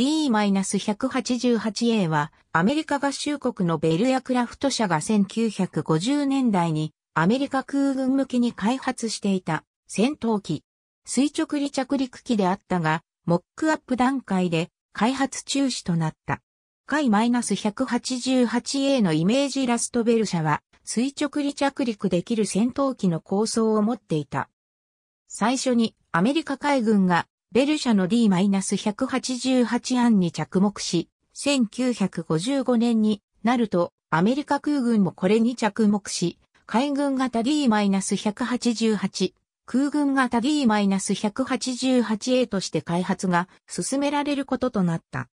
D-188A はアメリカ合衆国のベルヤクラフト社が1950年代にアメリカ空軍向けに開発していた戦闘機。垂直離着陸機であったが、モックアップ段階で開発中止となった。海 -188A のイメージラストベル社は垂直離着陸できる戦闘機の構想を持っていた。最初にアメリカ海軍がベル社の D-188 案に着目し、1955年になると、アメリカ空軍もこれに着目し、海軍型 D-188、空軍型 D-188A として開発が進められることとなった。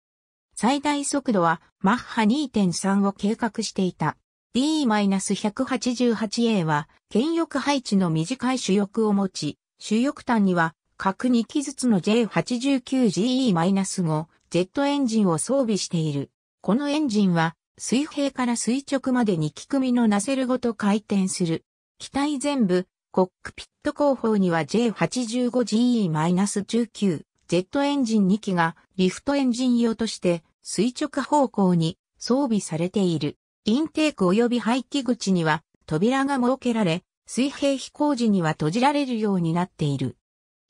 最大速度はマッハ2.3を計画していた。D-188A は、権翼配置の短い主翼を持ち、主翼端には各2機ずつの J89GE-5 ジェットエンジンを装備している。このエンジンは水平から垂直まで2機組のナセルごと回転する。機体全部、コックピット後方には J85GE-19 ジェットエンジン2機がリフトエンジン用として垂直方向に装備されている。インテーク及び排気口には扉が設けられ、水平飛行時には閉じられるようになっている。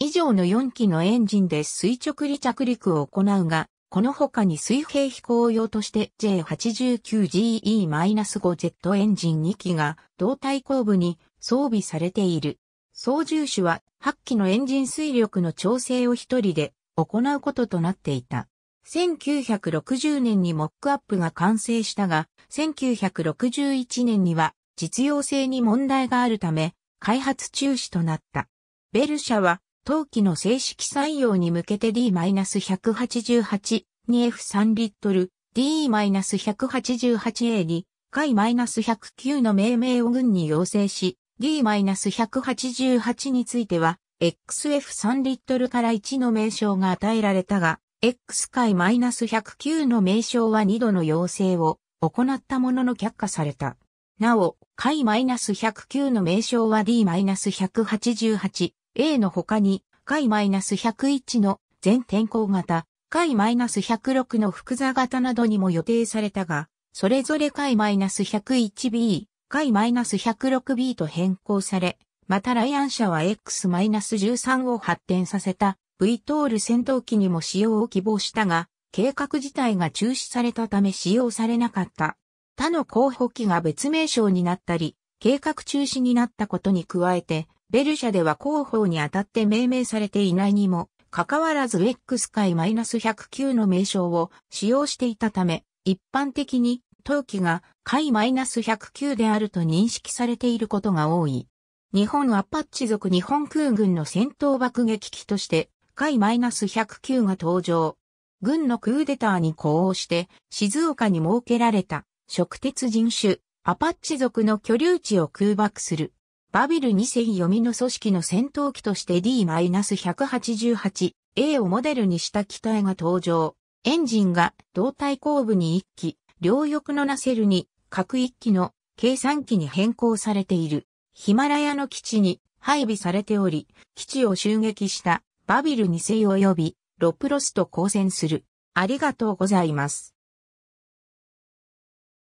以上の4機のエンジンで垂直離着陸を行うが、この他に水平飛行用として J89GE-5Z エンジン2機が胴体後部に装備されている。操縦手は8機のエンジン水力の調整を一人で行うこととなっていた。1960年にモックアップが完成したが、1961年には実用性に問題があるため、開発中止となった。ベル社は冬季の正式採用に向けて D-188 に f 3リットル D-188A に海 -109 の命名を軍に要請し D-188 については XF3 リットルから1の名称が与えられたが X 海 -109 の名称は2度の要請を行ったものの却下された。なお、海 -109 の名称は D-188 A の他に、解 -101 の全天候型、解 -106 の複座型などにも予定されたが、それぞれ解 -101B、解 -106B と変更され、またライアン社は X-13 を発展させた V トール戦闘機にも使用を希望したが、計画自体が中止されたため使用されなかった。他の候補機が別名称になったり、計画中止になったことに加えて、ベルシャでは広報にあたって命名されていないにも、かかわらず X 界 -109 の名称を使用していたため、一般的に陶器が界 -109 であると認識されていることが多い。日本アパッチ族日本空軍の戦闘爆撃機として、界 -109 が登場。軍のクーデターに呼応して、静岡に設けられた、食鉄人種、アパッチ族の居留地を空爆する。バビル2000読みの組織の戦闘機として D-188A をモデルにした機体が登場。エンジンが胴体後部に1機、両翼のナセルに各1機の計算機に変更されている。ヒマラヤの基地に配備されており、基地を襲撃したバビル2世及びロプロスと交戦する。ありがとうございます。